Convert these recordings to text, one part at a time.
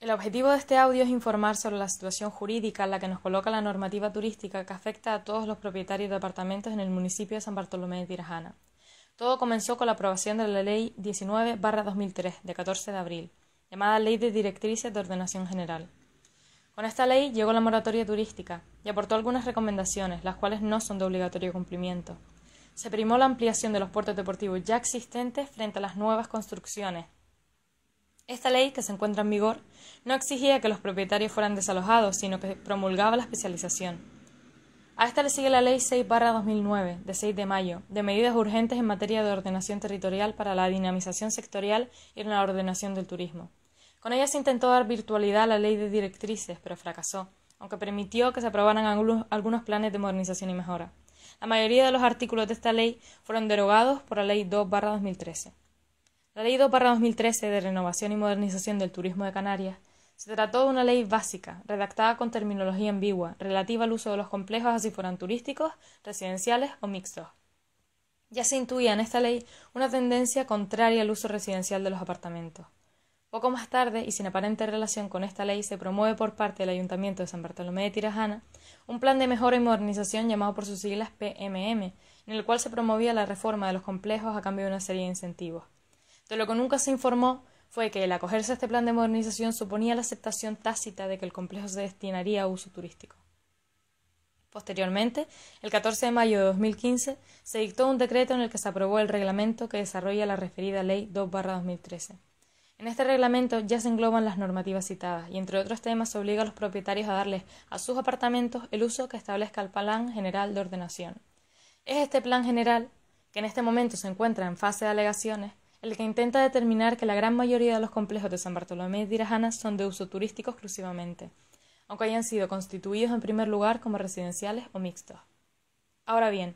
El objetivo de este audio es informar sobre la situación jurídica en la que nos coloca la normativa turística que afecta a todos los propietarios de apartamentos en el municipio de San Bartolomé de Tirajana. Todo comenzó con la aprobación de la Ley 19-2003 de 14 de abril, llamada Ley de Directrices de Ordenación General. Con esta ley llegó la moratoria turística y aportó algunas recomendaciones, las cuales no son de obligatorio cumplimiento. Se primó la ampliación de los puertos deportivos ya existentes frente a las nuevas construcciones, esta ley, que se encuentra en vigor, no exigía que los propietarios fueran desalojados, sino que promulgaba la especialización. A esta le sigue la Ley 6-2009, de 6 de mayo, de medidas urgentes en materia de ordenación territorial para la dinamización sectorial y la ordenación del turismo. Con ella se intentó dar virtualidad a la ley de directrices, pero fracasó, aunque permitió que se aprobaran algunos planes de modernización y mejora. La mayoría de los artículos de esta ley fueron derogados por la Ley 2-2013. La Ley 2-2013 de Renovación y Modernización del Turismo de Canarias se trató de una ley básica, redactada con terminología ambigua, relativa al uso de los complejos, así fueran turísticos, residenciales o mixtos. Ya se intuía en esta ley una tendencia contraria al uso residencial de los apartamentos. Poco más tarde, y sin aparente relación con esta ley, se promueve por parte del Ayuntamiento de San Bartolomé de Tirajana un plan de mejora y modernización llamado por sus siglas PMM, en el cual se promovía la reforma de los complejos a cambio de una serie de incentivos. De lo que nunca se informó fue que el acogerse a este plan de modernización suponía la aceptación tácita de que el complejo se destinaría a uso turístico. Posteriormente, el 14 de mayo de 2015, se dictó un decreto en el que se aprobó el reglamento que desarrolla la referida Ley 2-2013. En este reglamento ya se engloban las normativas citadas y, entre otros temas, se obliga a los propietarios a darles a sus apartamentos el uso que establezca el Plan General de Ordenación. Es este Plan General, que en este momento se encuentra en fase de alegaciones, el que intenta determinar que la gran mayoría de los complejos de San Bartolomé de Tirajana son de uso turístico exclusivamente, aunque hayan sido constituidos en primer lugar como residenciales o mixtos. Ahora bien,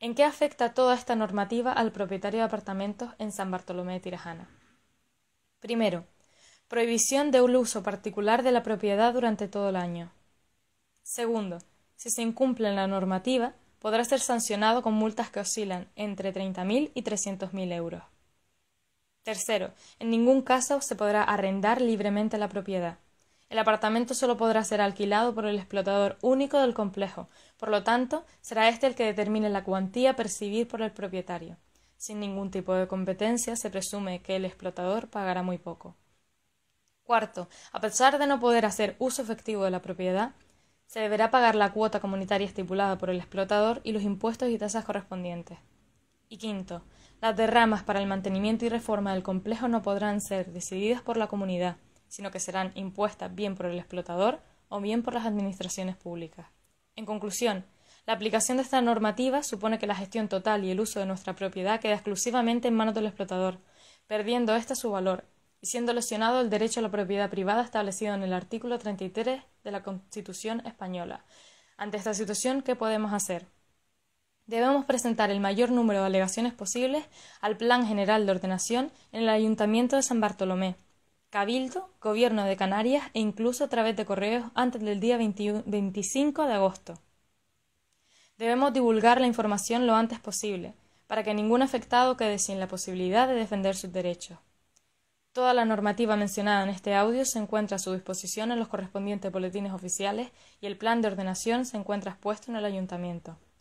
¿en qué afecta toda esta normativa al propietario de apartamentos en San Bartolomé de Tirajana? Primero, prohibición de un uso particular de la propiedad durante todo el año. Segundo, si se incumple la normativa, podrá ser sancionado con multas que oscilan entre 30.000 y 300.000 euros. Tercero, en ningún caso se podrá arrendar libremente la propiedad. El apartamento solo podrá ser alquilado por el explotador único del complejo, por lo tanto, será éste el que determine la cuantía percibir por el propietario. Sin ningún tipo de competencia, se presume que el explotador pagará muy poco. Cuarto, a pesar de no poder hacer uso efectivo de la propiedad, se deberá pagar la cuota comunitaria estipulada por el explotador y los impuestos y tasas correspondientes. Y quinto, las derramas para el mantenimiento y reforma del complejo no podrán ser decididas por la comunidad, sino que serán impuestas bien por el explotador o bien por las administraciones públicas. En conclusión, la aplicación de esta normativa supone que la gestión total y el uso de nuestra propiedad queda exclusivamente en manos del explotador, perdiendo ésta este su valor y siendo lesionado el derecho a la propiedad privada establecido en el artículo 33 de la Constitución española. Ante esta situación, ¿qué podemos hacer? Debemos presentar el mayor número de alegaciones posibles al Plan General de Ordenación en el Ayuntamiento de San Bartolomé, Cabildo, Gobierno de Canarias e incluso a través de correos antes del día 25 de agosto. Debemos divulgar la información lo antes posible, para que ningún afectado quede sin la posibilidad de defender sus derechos. Toda la normativa mencionada en este audio se encuentra a su disposición en los correspondientes boletines oficiales y el plan de ordenación se encuentra expuesto en el Ayuntamiento.